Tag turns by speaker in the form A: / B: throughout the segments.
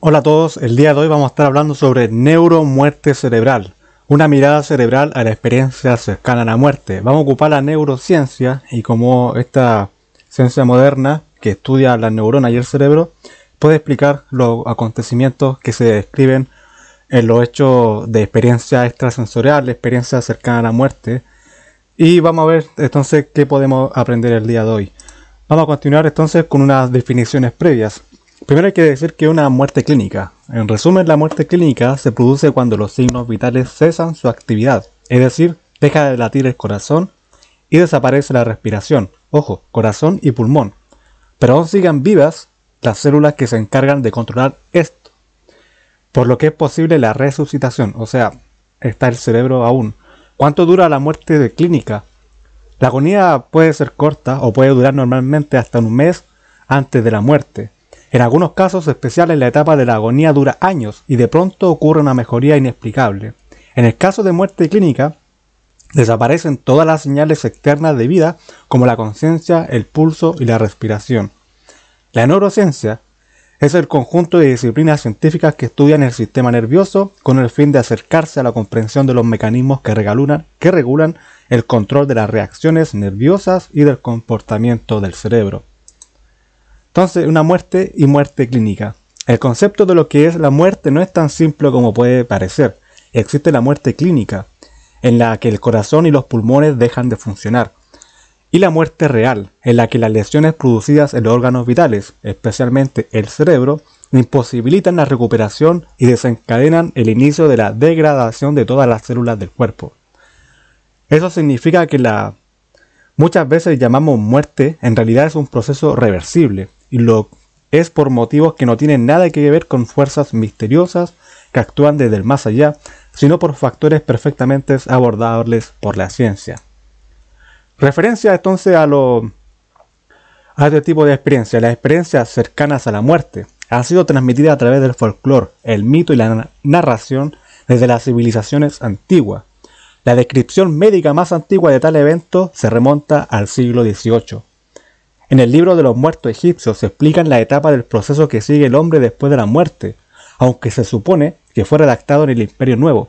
A: Hola a todos, el día de hoy vamos a estar hablando sobre neuromuerte cerebral, una mirada cerebral a la experiencia cercana a la muerte. Vamos a ocupar la neurociencia y cómo esta ciencia moderna que estudia las neuronas y el cerebro puede explicar los acontecimientos que se describen en los hechos de experiencia extrasensorial, experiencia cercana a la muerte. Y vamos a ver entonces qué podemos aprender el día de hoy. Vamos a continuar entonces con unas definiciones previas. Primero hay que decir que una muerte clínica. En resumen, la muerte clínica se produce cuando los signos vitales cesan su actividad, es decir, deja de latir el corazón y desaparece la respiración, ojo, corazón y pulmón. Pero aún sigan vivas las células que se encargan de controlar esto, por lo que es posible la resucitación, o sea, está el cerebro aún. ¿Cuánto dura la muerte clínica? La agonía puede ser corta o puede durar normalmente hasta un mes antes de la muerte en algunos casos especiales la etapa de la agonía dura años y de pronto ocurre una mejoría inexplicable. En el caso de muerte clínica, desaparecen todas las señales externas de vida como la conciencia, el pulso y la respiración. La neurociencia es el conjunto de disciplinas científicas que estudian el sistema nervioso con el fin de acercarse a la comprensión de los mecanismos que, regalunan, que regulan el control de las reacciones nerviosas y del comportamiento del cerebro. Entonces, una muerte y muerte clínica. El concepto de lo que es la muerte no es tan simple como puede parecer. Existe la muerte clínica, en la que el corazón y los pulmones dejan de funcionar. Y la muerte real, en la que las lesiones producidas en los órganos vitales, especialmente el cerebro, imposibilitan la recuperación y desencadenan el inicio de la degradación de todas las células del cuerpo. Eso significa que la muchas veces llamamos muerte en realidad es un proceso reversible, lo es por motivos que no tienen nada que ver con fuerzas misteriosas que actúan desde el más allá, sino por factores perfectamente abordables por la ciencia. Referencia entonces a, lo, a este tipo de experiencias, las experiencias cercanas a la muerte, ha sido transmitida a través del folclore, el mito y la narración desde las civilizaciones antiguas. La descripción médica más antigua de tal evento se remonta al siglo XVIII. En el libro de los muertos egipcios se explican la etapa del proceso que sigue el hombre después de la muerte, aunque se supone que fue redactado en el Imperio Nuevo.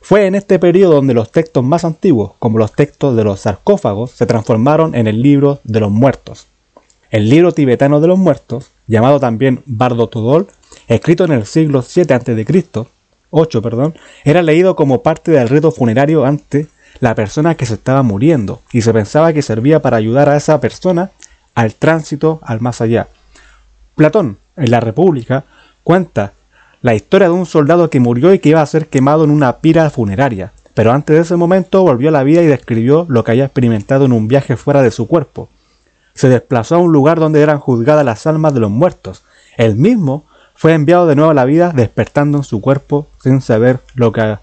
A: Fue en este periodo donde los textos más antiguos, como los textos de los sarcófagos, se transformaron en el libro de los muertos. El libro tibetano de los muertos, llamado también Bardo Tudol, escrito en el siglo 7 a.C., 8, perdón, era leído como parte del rito funerario ante la persona que se estaba muriendo y se pensaba que servía para ayudar a esa persona al tránsito al más allá. Platón, en la República, cuenta la historia de un soldado que murió y que iba a ser quemado en una pira funeraria, pero antes de ese momento volvió a la vida y describió lo que había experimentado en un viaje fuera de su cuerpo. Se desplazó a un lugar donde eran juzgadas las almas de los muertos. Él mismo fue enviado de nuevo a la vida despertando en su cuerpo sin saber lo que,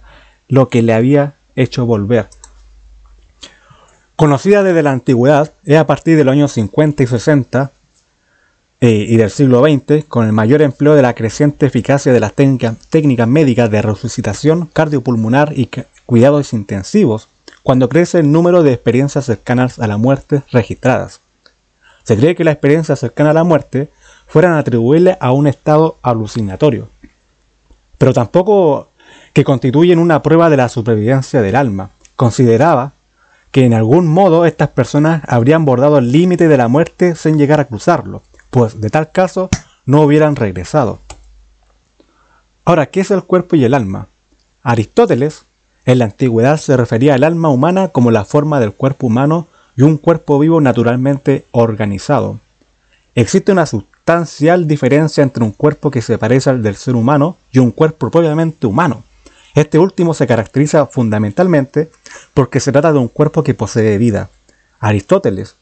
A: lo que le había hecho volver. Conocida desde la antigüedad, es a partir de los años 50 y 60 eh, y del siglo XX, con el mayor empleo de la creciente eficacia de las técnicas, médicas de resucitación cardiopulmonar y cuidados intensivos, cuando crece el número de experiencias cercanas a la muerte registradas. Se cree que las experiencias cercanas a la muerte fueran atribuibles a un estado alucinatorio, pero tampoco que constituyen una prueba de la supervivencia del alma. Consideraba que en algún modo estas personas habrían bordado el límite de la muerte sin llegar a cruzarlo, pues de tal caso no hubieran regresado. Ahora, ¿qué es el cuerpo y el alma? Aristóteles en la antigüedad se refería al alma humana como la forma del cuerpo humano y un cuerpo vivo naturalmente organizado. Existe una sustancial diferencia entre un cuerpo que se parece al del ser humano y un cuerpo propiamente humano. Este último se caracteriza fundamentalmente porque se trata de un cuerpo que posee vida. Aristóteles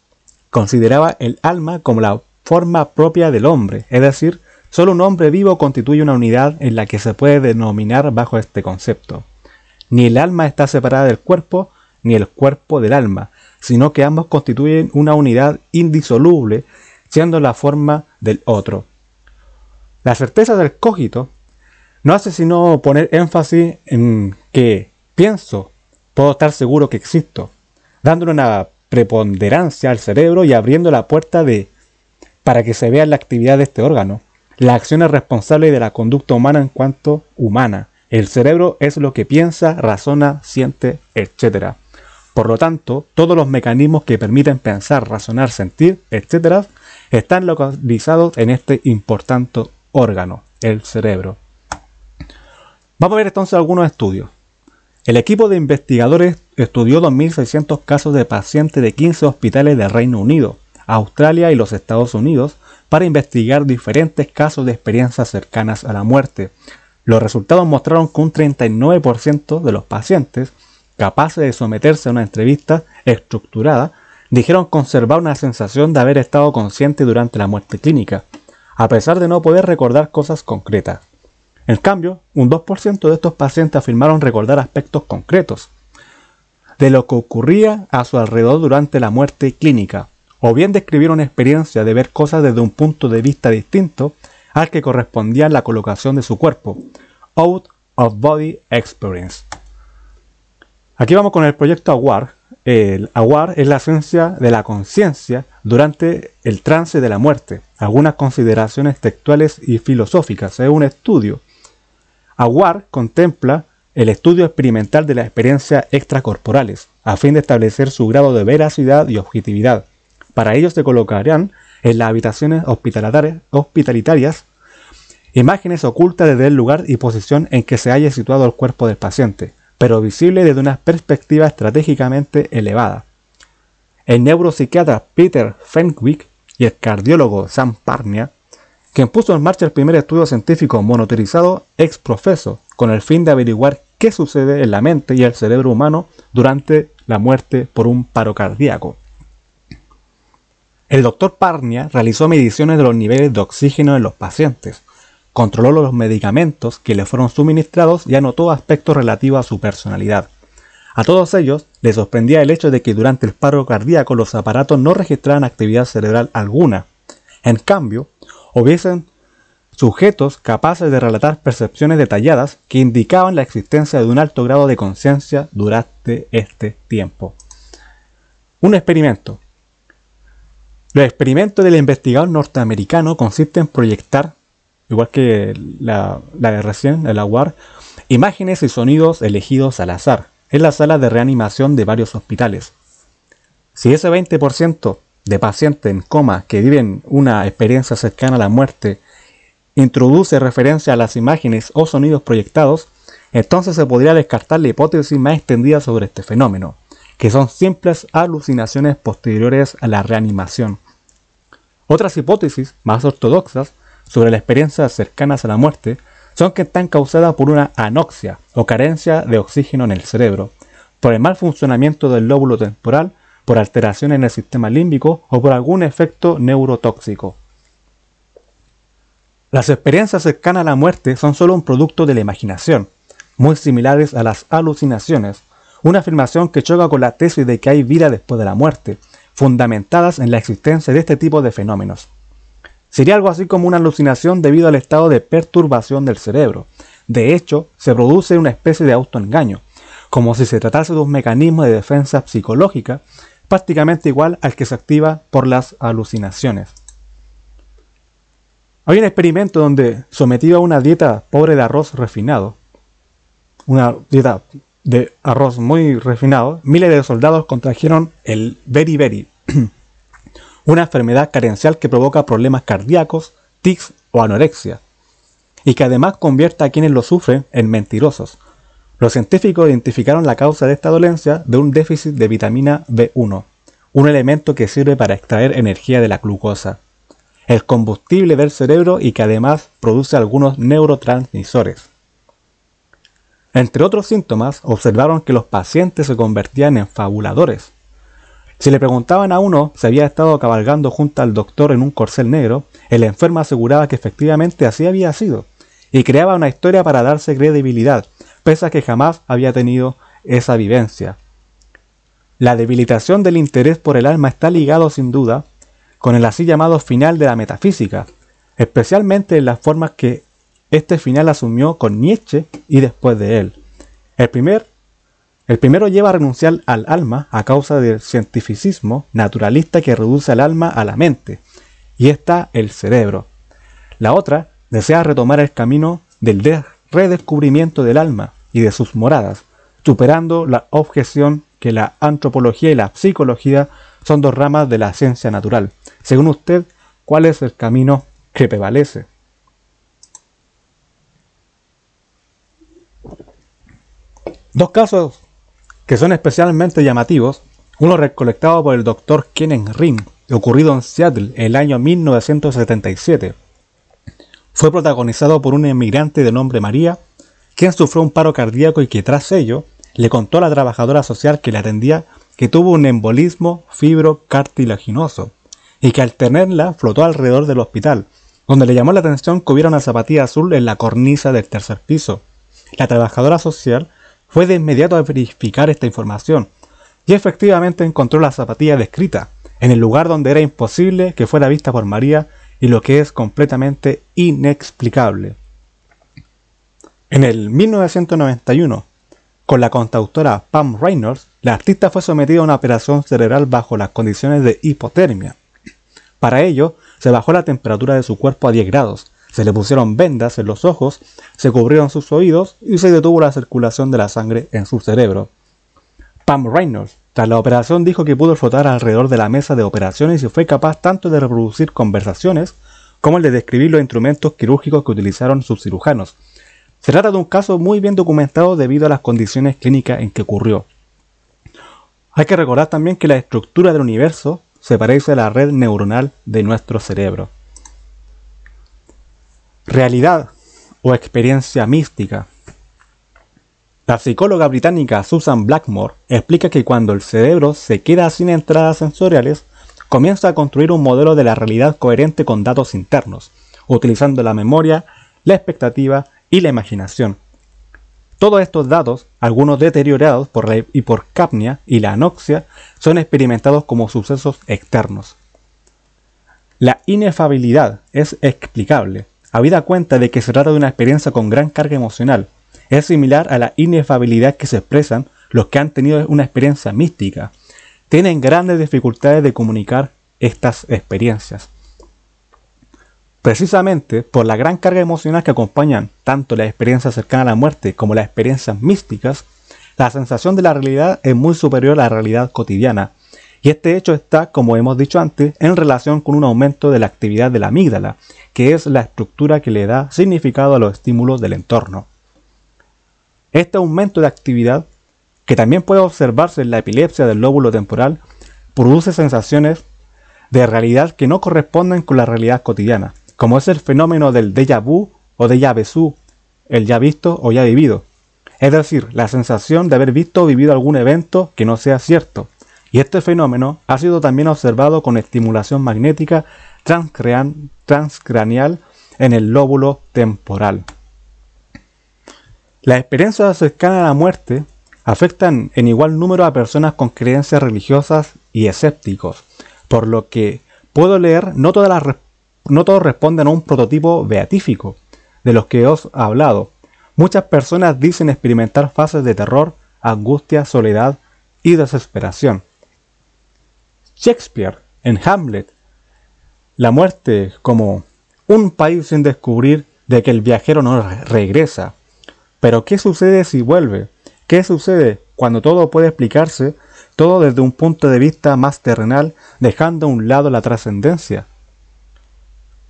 A: consideraba el alma como la forma propia del hombre, es decir, solo un hombre vivo constituye una unidad en la que se puede denominar bajo este concepto. Ni el alma está separada del cuerpo, ni el cuerpo del alma, sino que ambos constituyen una unidad indisoluble, siendo la forma del otro. La certeza del cógito. No hace sino poner énfasis en que pienso, puedo estar seguro que existo, dándole una preponderancia al cerebro y abriendo la puerta de para que se vea la actividad de este órgano, La acción es responsable de la conducta humana en cuanto humana. El cerebro es lo que piensa, razona, siente, etc. Por lo tanto, todos los mecanismos que permiten pensar, razonar, sentir, etc., están localizados en este importante órgano, el cerebro. Vamos a ver entonces algunos estudios. El equipo de investigadores estudió 2.600 casos de pacientes de 15 hospitales del Reino Unido, Australia y los Estados Unidos para investigar diferentes casos de experiencias cercanas a la muerte. Los resultados mostraron que un 39% de los pacientes capaces de someterse a una entrevista estructurada dijeron conservar una sensación de haber estado consciente durante la muerte clínica, a pesar de no poder recordar cosas concretas. En cambio, un 2% de estos pacientes afirmaron recordar aspectos concretos de lo que ocurría a su alrededor durante la muerte clínica, o bien describieron experiencia de ver cosas desde un punto de vista distinto al que correspondía la colocación de su cuerpo, Out of Body Experience. Aquí vamos con el proyecto AWAR. El AWAR es la ciencia de la conciencia durante el trance de la muerte. Algunas consideraciones textuales y filosóficas. Es un estudio Aguar contempla el estudio experimental de las experiencias extracorporales, a fin de establecer su grado de veracidad y objetividad. Para ello se colocarán en las habitaciones hospitalitarias imágenes ocultas desde el lugar y posición en que se haya situado el cuerpo del paciente, pero visible desde una perspectiva estratégicamente elevada. El neuropsiquiatra Peter Fenwick y el cardiólogo Sam Parnia quien puso en marcha el primer estudio científico monoterizado ex profeso, con el fin de averiguar qué sucede en la mente y el cerebro humano durante la muerte por un paro cardíaco. El doctor Parnia realizó mediciones de los niveles de oxígeno en los pacientes, controló los medicamentos que le fueron suministrados y anotó aspectos relativos a su personalidad. A todos ellos les sorprendía el hecho de que durante el paro cardíaco los aparatos no registraban actividad cerebral alguna. En cambio, hubiesen sujetos capaces de relatar percepciones detalladas que indicaban la existencia de un alto grado de conciencia durante este tiempo. Un experimento. Los experimentos del investigador norteamericano consisten en proyectar, igual que la, de recién, el aguar, imágenes y sonidos elegidos al azar en la sala de reanimación de varios hospitales. Si ese 20% de pacientes en coma que viven una experiencia cercana a la muerte introduce referencia a las imágenes o sonidos proyectados, entonces se podría descartar la hipótesis más extendida sobre este fenómeno, que son simples alucinaciones posteriores a la reanimación. Otras hipótesis más ortodoxas sobre las experiencias cercanas a la muerte son que están causadas por una anoxia o carencia de oxígeno en el cerebro, por el mal funcionamiento del lóbulo temporal por alteración en el sistema límbico o por algún efecto neurotóxico. Las experiencias cercanas a la muerte son solo un producto de la imaginación, muy similares a las alucinaciones, una afirmación que choca con la tesis de que hay vida después de la muerte, fundamentadas en la existencia de este tipo de fenómenos. Sería algo así como una alucinación debido al estado de perturbación del cerebro. De hecho, se produce una especie de autoengaño, como si se tratase de un mecanismo de defensa psicológica prácticamente igual al que se activa por las alucinaciones. Había un experimento donde, sometido a una dieta pobre de arroz refinado, una dieta de arroz muy refinado, miles de soldados contrajeron el beriberi, una enfermedad carencial que provoca problemas cardíacos, tics o anorexia, y que además convierte a quienes lo sufren en mentirosos, los científicos identificaron la causa de esta dolencia de un déficit de vitamina B1, un elemento que sirve para extraer energía de la glucosa, el combustible del cerebro y que además produce algunos neurotransmisores. Entre otros síntomas, observaron que los pacientes se convertían en fabuladores. Si le preguntaban a uno si había estado cabalgando junto al doctor en un corcel negro, el enfermo aseguraba que efectivamente así había sido, y creaba una historia para darse credibilidad, pese que jamás había tenido esa vivencia. La debilitación del interés por el alma está ligado sin duda con el así llamado final de la metafísica, especialmente en las formas que este final asumió con Nietzsche y después de él. El, el primero lleva a renunciar al alma a causa del cientificismo naturalista que reduce al alma a la mente, y está el cerebro. La otra desea retomar el camino del redescubrimiento del alma, y de sus moradas, superando la objeción que la antropología y la psicología son dos ramas de la ciencia natural. Según usted, ¿cuál es el camino que prevalece? Dos casos que son especialmente llamativos, uno recolectado por el doctor Kenen Ring, ocurrido en Seattle en el año 1977. Fue protagonizado por un emigrante de nombre María quien sufrió un paro cardíaco y que tras ello le contó a la trabajadora social que le atendía que tuvo un embolismo fibrocartilaginoso y que al tenerla flotó alrededor del hospital, donde le llamó la atención que hubiera una zapatilla azul en la cornisa del tercer piso. La trabajadora social fue de inmediato a verificar esta información y efectivamente encontró la zapatilla descrita en el lugar donde era imposible que fuera vista por María y lo que es completamente inexplicable. En el 1991, con la contautora Pam Reynolds, la artista fue sometida a una operación cerebral bajo las condiciones de hipotermia. Para ello, se bajó la temperatura de su cuerpo a 10 grados, se le pusieron vendas en los ojos, se cubrieron sus oídos y se detuvo la circulación de la sangre en su cerebro. Pam Reynolds, tras la operación, dijo que pudo flotar alrededor de la mesa de operaciones y fue capaz tanto de reproducir conversaciones como el de describir los instrumentos quirúrgicos que utilizaron sus cirujanos, se trata de un caso muy bien documentado debido a las condiciones clínicas en que ocurrió. Hay que recordar también que la estructura del universo se parece a la red neuronal de nuestro cerebro. Realidad o experiencia mística. La psicóloga británica Susan Blackmore explica que cuando el cerebro se queda sin entradas sensoriales, comienza a construir un modelo de la realidad coherente con datos internos, utilizando la memoria, la expectativa y la imaginación. Todos estos datos, algunos deteriorados por la capnia y la anoxia, son experimentados como sucesos externos. La inefabilidad es explicable, habida cuenta de que se trata de una experiencia con gran carga emocional. Es similar a la inefabilidad que se expresan los que han tenido una experiencia mística. Tienen grandes dificultades de comunicar estas experiencias. Precisamente por la gran carga emocional que acompañan tanto las experiencias cercanas a la muerte como las experiencias místicas, la sensación de la realidad es muy superior a la realidad cotidiana, y este hecho está, como hemos dicho antes, en relación con un aumento de la actividad de la amígdala, que es la estructura que le da significado a los estímulos del entorno. Este aumento de actividad, que también puede observarse en la epilepsia del lóbulo temporal, produce sensaciones de realidad que no corresponden con la realidad cotidiana, como es el fenómeno del déjà vu o déjà vu, el ya visto o ya vivido. Es decir, la sensación de haber visto o vivido algún evento que no sea cierto. Y este fenómeno ha sido también observado con estimulación magnética transcranial en el lóbulo temporal. Las experiencias cercanas a la muerte afectan en igual número a personas con creencias religiosas y escépticos, por lo que puedo leer no todas las respuestas no todos responden a un prototipo beatífico, de los que os he hablado. Muchas personas dicen experimentar fases de terror, angustia, soledad y desesperación. Shakespeare, en Hamlet, la muerte como un país sin descubrir de que el viajero no regresa. Pero ¿qué sucede si vuelve? ¿Qué sucede cuando todo puede explicarse, todo desde un punto de vista más terrenal, dejando a un lado la trascendencia?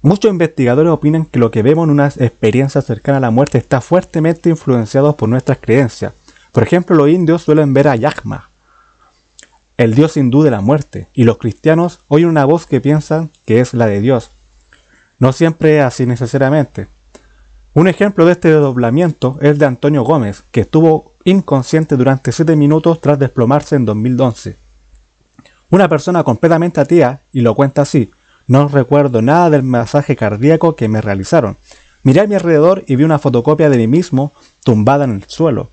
A: Muchos investigadores opinan que lo que vemos en una experiencia cercana a la muerte está fuertemente influenciado por nuestras creencias. Por ejemplo, los indios suelen ver a yama el dios hindú de la muerte, y los cristianos oyen una voz que piensan que es la de Dios. No siempre es así necesariamente. Un ejemplo de este desdoblamiento es de Antonio Gómez, que estuvo inconsciente durante 7 minutos tras desplomarse en 2011. Una persona completamente atía y lo cuenta así. No recuerdo nada del masaje cardíaco que me realizaron. Miré a mi alrededor y vi una fotocopia de mí mismo tumbada en el suelo.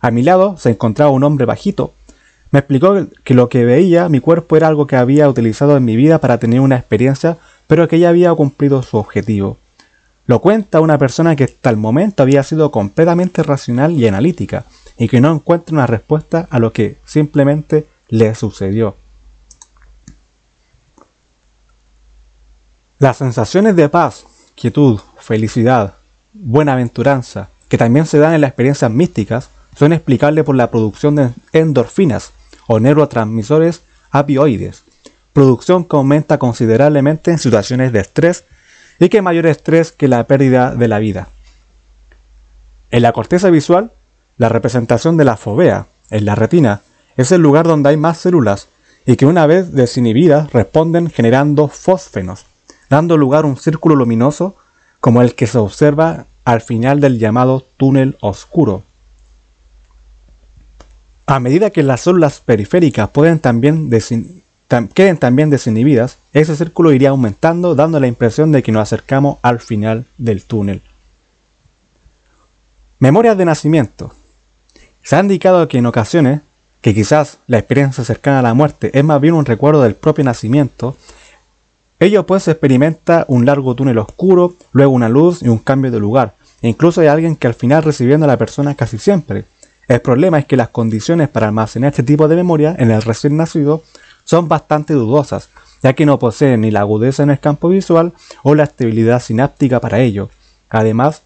A: A mi lado se encontraba un hombre bajito. Me explicó que lo que veía mi cuerpo era algo que había utilizado en mi vida para tener una experiencia, pero que ya había cumplido su objetivo. Lo cuenta una persona que hasta el momento había sido completamente racional y analítica, y que no encuentra una respuesta a lo que simplemente le sucedió. Las sensaciones de paz, quietud, felicidad, buenaventuranza, que también se dan en las experiencias místicas, son explicables por la producción de endorfinas o neurotransmisores apioides, producción que aumenta considerablemente en situaciones de estrés y que mayor estrés que la pérdida de la vida. En la corteza visual, la representación de la fovea, en la retina, es el lugar donde hay más células y que una vez desinhibidas responden generando fósfenos, dando lugar a un círculo luminoso como el que se observa al final del llamado túnel oscuro. A medida que las células periféricas pueden también queden también desinhibidas, ese círculo iría aumentando dando la impresión de que nos acercamos al final del túnel. Memorias de nacimiento. Se ha indicado que en ocasiones, que quizás la experiencia cercana a la muerte es más bien un recuerdo del propio nacimiento, ellos pues experimenta un largo túnel oscuro, luego una luz y un cambio de lugar. E incluso hay alguien que al final recibiendo a la persona casi siempre. El problema es que las condiciones para almacenar este tipo de memoria en el recién nacido son bastante dudosas, ya que no poseen ni la agudeza en el campo visual o la estabilidad sináptica para ello. Además,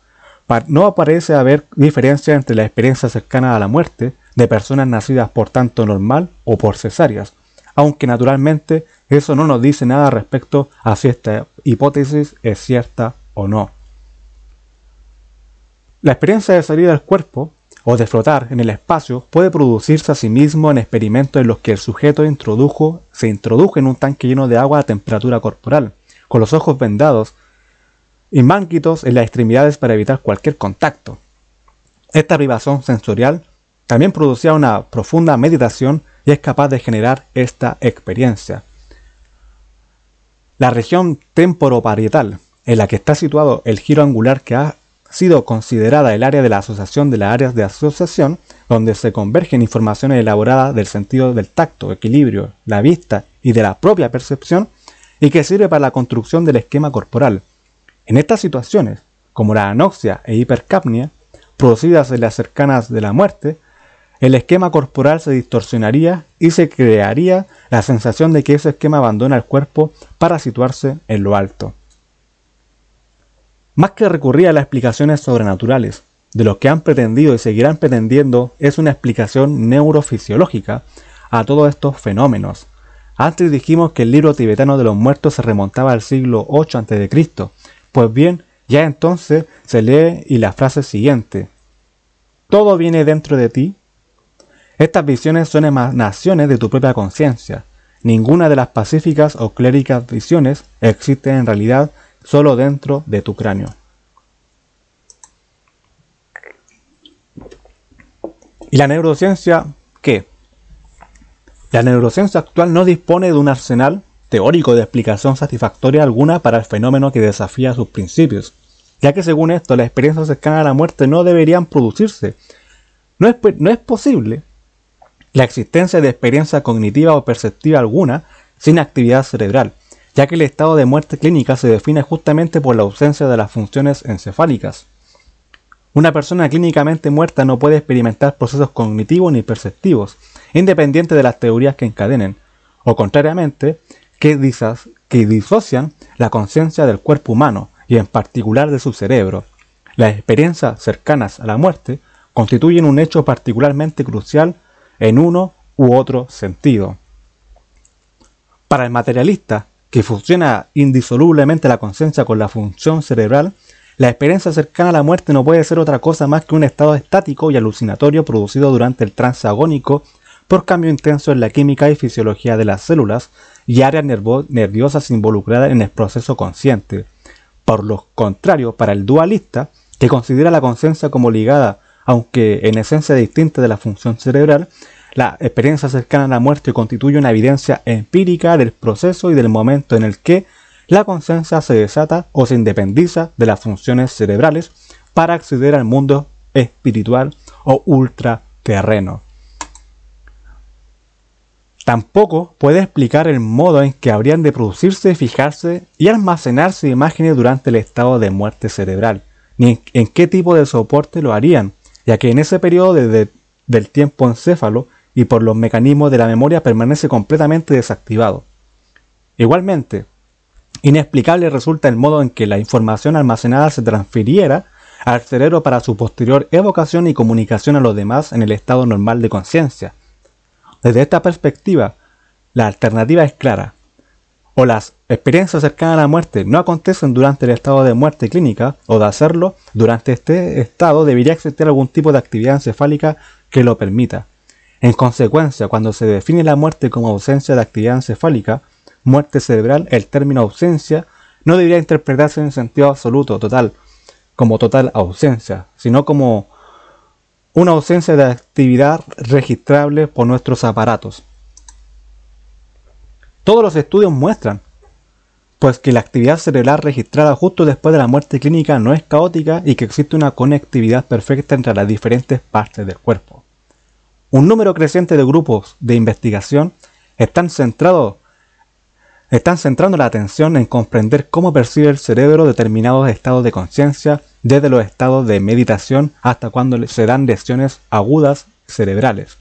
A: no parece haber diferencia entre la experiencia cercana a la muerte de personas nacidas por tanto normal o por cesáreas, aunque naturalmente eso no nos dice nada respecto a si esta hipótesis es cierta o no. La experiencia de salir del cuerpo o de flotar en el espacio puede producirse a sí mismo en experimentos en los que el sujeto se introdujo en un tanque lleno de agua a temperatura corporal, con los ojos vendados y manquitos en las extremidades para evitar cualquier contacto. Esta privación sensorial también producía una profunda meditación y es capaz de generar esta experiencia. La región temporoparietal, en la que está situado el giro angular que ha sido considerada el área de la asociación de las áreas de asociación, donde se convergen informaciones elaboradas del sentido del tacto, equilibrio, la vista y de la propia percepción, y que sirve para la construcción del esquema corporal. En estas situaciones, como la anoxia e hipercapnia, producidas en las cercanas de la muerte, el esquema corporal se distorsionaría y se crearía la sensación de que ese esquema abandona el cuerpo para situarse en lo alto. Más que recurrir a las explicaciones sobrenaturales, de los que han pretendido y seguirán pretendiendo es una explicación neurofisiológica a todos estos fenómenos. Antes dijimos que el libro tibetano de los muertos se remontaba al siglo 8 a.C. Pues bien, ya entonces se lee y la frase siguiente. Todo viene dentro de ti estas visiones son emanaciones de tu propia conciencia. Ninguna de las pacíficas o cléricas visiones existe en realidad solo dentro de tu cráneo. ¿Y la neurociencia qué? La neurociencia actual no dispone de un arsenal teórico de explicación satisfactoria alguna para el fenómeno que desafía sus principios, ya que según esto las experiencias cercanas a la muerte no deberían producirse. No es, no es posible la existencia de experiencia cognitiva o perceptiva alguna sin actividad cerebral, ya que el estado de muerte clínica se define justamente por la ausencia de las funciones encefálicas. Una persona clínicamente muerta no puede experimentar procesos cognitivos ni perceptivos, independiente de las teorías que encadenen, o contrariamente, que, que disocian la conciencia del cuerpo humano y en particular de su cerebro. Las experiencias cercanas a la muerte constituyen un hecho particularmente crucial en uno u otro sentido. Para el materialista, que funciona indisolublemente la conciencia con la función cerebral, la experiencia cercana a la muerte no puede ser otra cosa más que un estado estático y alucinatorio producido durante el trance agónico por cambio intenso en la química y fisiología de las células y áreas nerviosas involucradas en el proceso consciente. Por lo contrario, para el dualista, que considera la conciencia como ligada aunque en esencia distinta de la función cerebral, la experiencia cercana a la muerte constituye una evidencia empírica del proceso y del momento en el que la conciencia se desata o se independiza de las funciones cerebrales para acceder al mundo espiritual o ultraterreno. Tampoco puede explicar el modo en que habrían de producirse, fijarse y almacenarse imágenes durante el estado de muerte cerebral, ni en, en qué tipo de soporte lo harían, ya que en ese periodo desde del tiempo encéfalo y por los mecanismos de la memoria permanece completamente desactivado. Igualmente, inexplicable resulta el modo en que la información almacenada se transfiriera al cerebro para su posterior evocación y comunicación a los demás en el estado normal de conciencia. Desde esta perspectiva, la alternativa es clara o las experiencias cercanas a la muerte no acontecen durante el estado de muerte clínica o de hacerlo, durante este estado debería existir algún tipo de actividad encefálica que lo permita. En consecuencia, cuando se define la muerte como ausencia de actividad encefálica, muerte cerebral, el término ausencia no debería interpretarse en sentido absoluto, total, como total ausencia, sino como una ausencia de actividad registrable por nuestros aparatos. Todos los estudios muestran, pues que la actividad cerebral registrada justo después de la muerte clínica no es caótica y que existe una conectividad perfecta entre las diferentes partes del cuerpo. Un número creciente de grupos de investigación están están centrando la atención en comprender cómo percibe el cerebro determinados estados de conciencia, desde los estados de meditación hasta cuando se dan lesiones agudas cerebrales.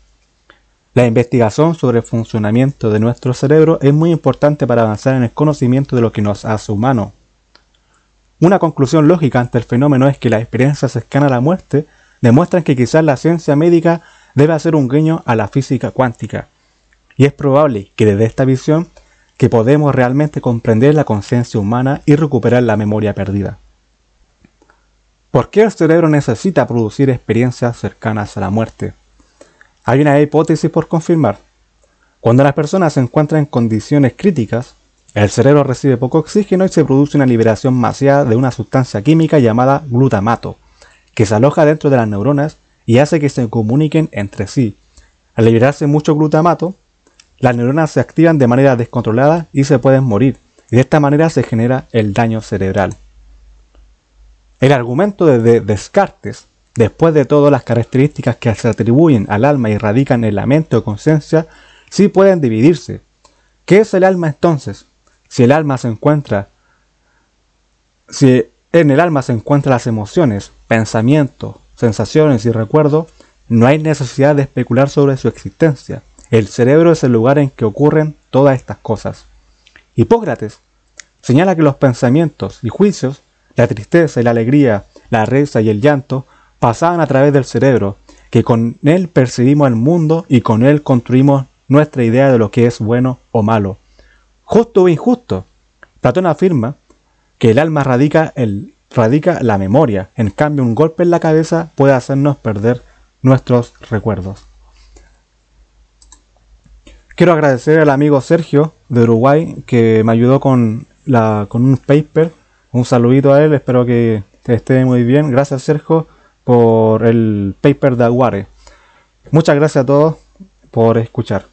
A: La investigación sobre el funcionamiento de nuestro cerebro es muy importante para avanzar en el conocimiento de lo que nos hace humano. Una conclusión lógica ante el fenómeno es que las experiencias cercanas a la muerte demuestran que quizás la ciencia médica debe hacer un guiño a la física cuántica. Y es probable que desde esta visión que podemos realmente comprender la conciencia humana y recuperar la memoria perdida. ¿Por qué el cerebro necesita producir experiencias cercanas a la muerte? Hay una hipótesis por confirmar. Cuando las personas se encuentran en condiciones críticas, el cerebro recibe poco oxígeno y se produce una liberación masiva de una sustancia química llamada glutamato, que se aloja dentro de las neuronas y hace que se comuniquen entre sí. Al liberarse mucho glutamato, las neuronas se activan de manera descontrolada y se pueden morir, y de esta manera se genera el daño cerebral. El argumento de Descartes Después de todo, las características que se atribuyen al alma y radican en la mente o conciencia sí pueden dividirse. ¿Qué es el alma entonces? Si el alma se encuentra, si en el alma se encuentran las emociones, pensamientos, sensaciones y recuerdos, no hay necesidad de especular sobre su existencia. El cerebro es el lugar en que ocurren todas estas cosas. Hipócrates señala que los pensamientos y juicios, la tristeza y la alegría, la risa y el llanto, pasaban a través del cerebro, que con él percibimos el mundo y con él construimos nuestra idea de lo que es bueno o malo, justo o injusto. Platón afirma que el alma radica, el, radica la memoria, en cambio un golpe en la cabeza puede hacernos perder nuestros recuerdos. Quiero agradecer al amigo Sergio de Uruguay que me ayudó con, la, con un paper. Un saludito a él, espero que esté muy bien. Gracias Sergio por el paper de Aguare. Muchas gracias a todos por escuchar.